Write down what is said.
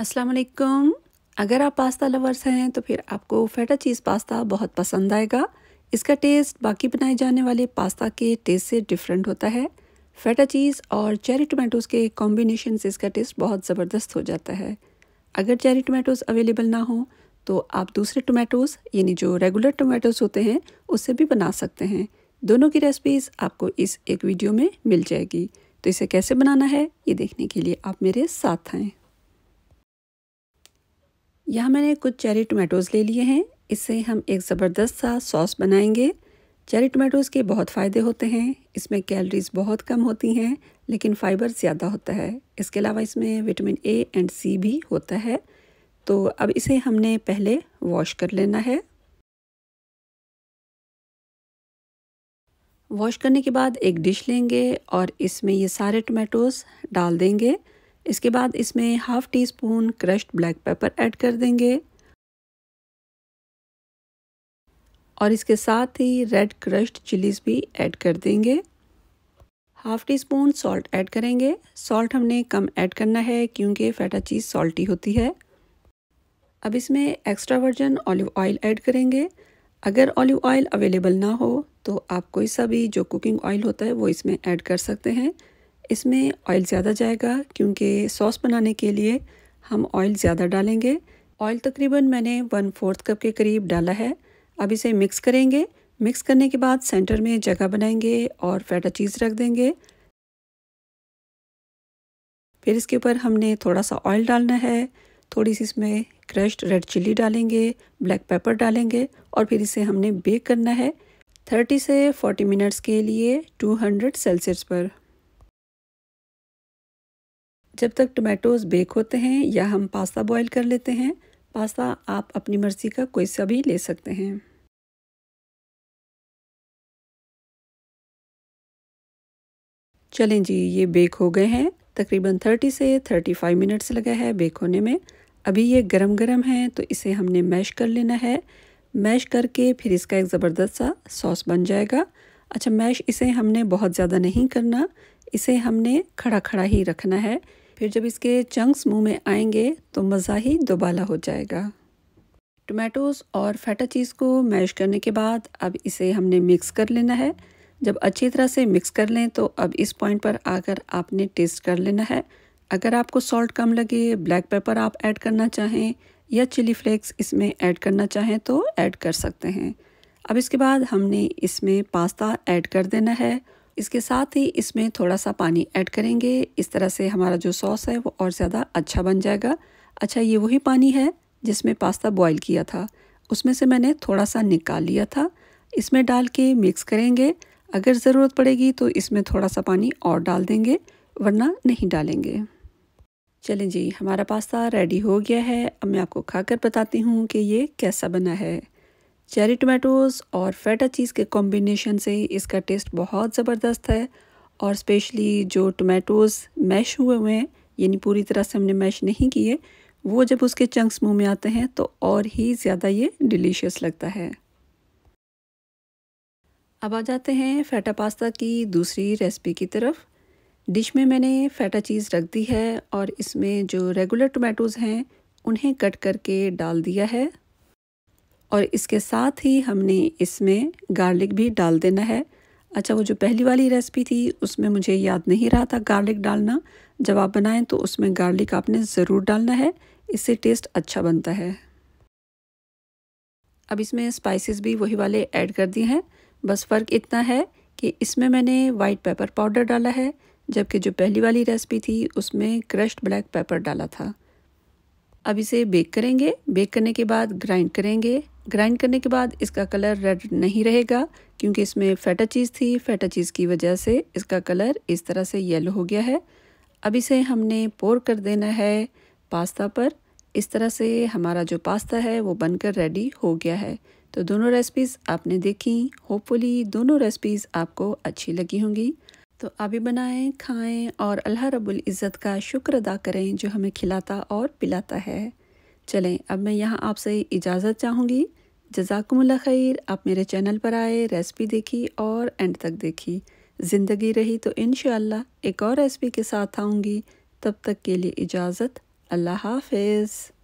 अस्सलाम वालेकुम अगर आप पास्ता लवर्स हैं तो फिर आपको फेटा चीज़ पास्ता बहुत पसंद आएगा इसका टेस्ट बाकी बनाए जाने वाले पास्ता के टेस्ट से डिफरेंट होता है फेटा चीज़ और चेरी टोमेटोज़ के कॉम्बिनेशन से इसका टेस्ट बहुत ज़बरदस्त हो जाता है अगर चेरी टोमेटोज़ अवेलेबल ना हो तो आप दूसरे टोमेटोज़ यानी जो रेगुलर टोमेटोज़ होते हैं उससे भी बना सकते हैं दोनों की रेसिपीज़ आपको इस एक वीडियो में मिल जाएगी तो इसे कैसे बनाना है ये देखने के लिए आप मेरे साथ आएँ यहाँ मैंने कुछ चेरी टोमेटोज ले लिए हैं इससे हम एक ज़बरदस्त सा सॉस बनाएंगे चेरी टोमेटोज़ के बहुत फ़ायदे होते हैं इसमें कैलोरीज़ बहुत कम होती हैं लेकिन फ़ाइबर ज़्यादा होता है इसके अलावा इसमें विटामिन ए एंड सी भी होता है तो अब इसे हमने पहले वॉश कर लेना है वॉश करने के बाद एक डिश लेंगे और इसमें ये सारे टोमेटोज डाल देंगे इसके बाद इसमें half teaspoon crushed black pepper add कर देंगे और इसके साथ ही रेड क्रश्ड चिलीज़ भी ऐड कर देंगे half teaspoon salt add करेंगे सॉल्ट हमने कम ऐड करना है क्योंकि फैटा चीज़ सॉल्टी होती है अब इसमें extra virgin olive oil add करेंगे अगर ऑलिव ऑयल अवेलेबल ना हो तो आप कोई सा भी जो कुकिंग ऑयल होता है वो इसमें ऐड कर सकते हैं इसमें ऑयल ज़्यादा जाएगा क्योंकि सॉस बनाने के लिए हम ऑयल ज़्यादा डालेंगे ऑयल तकरीबन मैंने वन फोर्थ कप के करीब डाला है अब इसे मिक्स करेंगे मिक्स करने के बाद सेंटर में जगह बनाएंगे और फेटा चीज़ रख देंगे फिर इसके ऊपर हमने थोड़ा सा ऑयल डालना है थोड़ी सी इसमें क्रश्ड रेड चिल्ली डालेंगे ब्लैक पेपर डालेंगे और फिर इसे हमने बेक करना है 30 से 40 मिनट्स के लिए 200 सेल्सियस पर जब तक टोमेटोज़ बेक होते हैं या हम पास्ता बॉईल कर लेते हैं पास्ता आप अपनी मर्ज़ी का कोई सा भी ले सकते हैं चलें जी ये बेक हो गए हैं तकरीबन 30 से 35 मिनट्स लगा है बेक होने में अभी ये गरम गरम है तो इसे हमने मैश कर लेना है मैश करके फिर इसका एक ज़बरदस्त सा सॉस बन जाएगा अच्छा मैश इसे हमने बहुत ज़्यादा नहीं करना इसे हमने खड़ा खड़ा ही रखना है फिर जब इसके चंक्स मुंह में आएंगे तो मज़ा ही दोबाला हो जाएगा टोमेटोज़ और फैटा चीज़ को मैश करने के बाद अब इसे हमने मिक्स कर लेना है जब अच्छी तरह से मिक्स कर लें तो अब इस पॉइंट पर आकर आपने टेस्ट कर लेना है अगर आपको सॉल्ट कम लगे ब्लैक पेपर आप ऐड करना चाहें या चिली फ्लेक्स इसमें ऐड करना चाहें तो ऐड कर सकते हैं अब इसके बाद हमने इसमें पास्ता ऐड कर देना है इसके साथ ही इसमें थोड़ा सा पानी ऐड करेंगे इस तरह से हमारा जो सॉस है वो और ज़्यादा अच्छा बन जाएगा अच्छा ये वही पानी है जिसमें पास्ता बॉईल किया था उसमें से मैंने थोड़ा सा निकाल लिया था इसमें डाल के मिक्स करेंगे अगर ज़रूरत पड़ेगी तो इसमें थोड़ा सा पानी और डाल देंगे वरना नहीं डालेंगे चलें जी हमारा पास्ता रेडी हो गया है अब मैं आपको खाकर बताती हूँ कि ये कैसा बना है चेरी टोमेटोज़ और फेटा चीज़ के कॉम्बिनेशन से इसका टेस्ट बहुत ज़बरदस्त है और स्पेशली जो टोमेटोज़ मैश हुए हुए हैं यानी पूरी तरह से हमने मैश नहीं किए वो जब उसके चंक्स मुंह में आते हैं तो और ही ज़्यादा ये डिलीशियस लगता है अब आ जाते हैं फेटा पास्ता की दूसरी रेसिपी की तरफ डिश में मैंने फेटा चीज़ रख दी है और इसमें जो रेगुलर टोमेटोज़ हैं उन्हें कट करके डाल दिया है और इसके साथ ही हमने इसमें गार्लिक भी डाल देना है अच्छा वो जो पहली वाली रेसिपी थी उसमें मुझे याद नहीं रहा था गार्लिक डालना जब आप बनाएं तो उसमें गार्लिक आपने ज़रूर डालना है इससे टेस्ट अच्छा बनता है अब इसमें स्पाइसेस भी वही वाले ऐड कर दिए हैं बस फ़र्क इतना है कि इसमें मैंने वाइट पेपर पाउडर डाला है जबकि जो पहली वाली रेसिपी थी उसमें क्रश्ड ब्लैक पेपर डाला था अब इसे बेक करेंगे बेक करने के बाद ग्राइंड करेंगे ग्राइंड करने के बाद इसका कलर रेड नहीं रहेगा क्योंकि इसमें फैटा चीज़ थी फैटा चीज़ की वजह से इसका कलर इस तरह से येलो हो गया है अब इसे हमने पोर कर देना है पास्ता पर इस तरह से हमारा जो पास्ता है वो बनकर रेडी हो गया है तो दोनों रेसिपीज़ आपने देखी होपफुली दोनों रेसिपीज़ आपको अच्छी लगी होंगी तो अभी बनाएं खाएं और अल्लाह रब्बुल इज़्ज़त का शुक्र अदा करें जो हमें खिलाता और पिलाता है चलें अब मैं यहाँ आपसे इजाज़त चाहूँगी जजाकमल्ला खैर आप मेरे चैनल पर आए रेसिपी देखी और एंड तक देखी ज़िंदगी रही तो इन एक और रेसिपी के साथ आऊँगी तब तक के लिए इजाज़त अल्लाह हाफिज़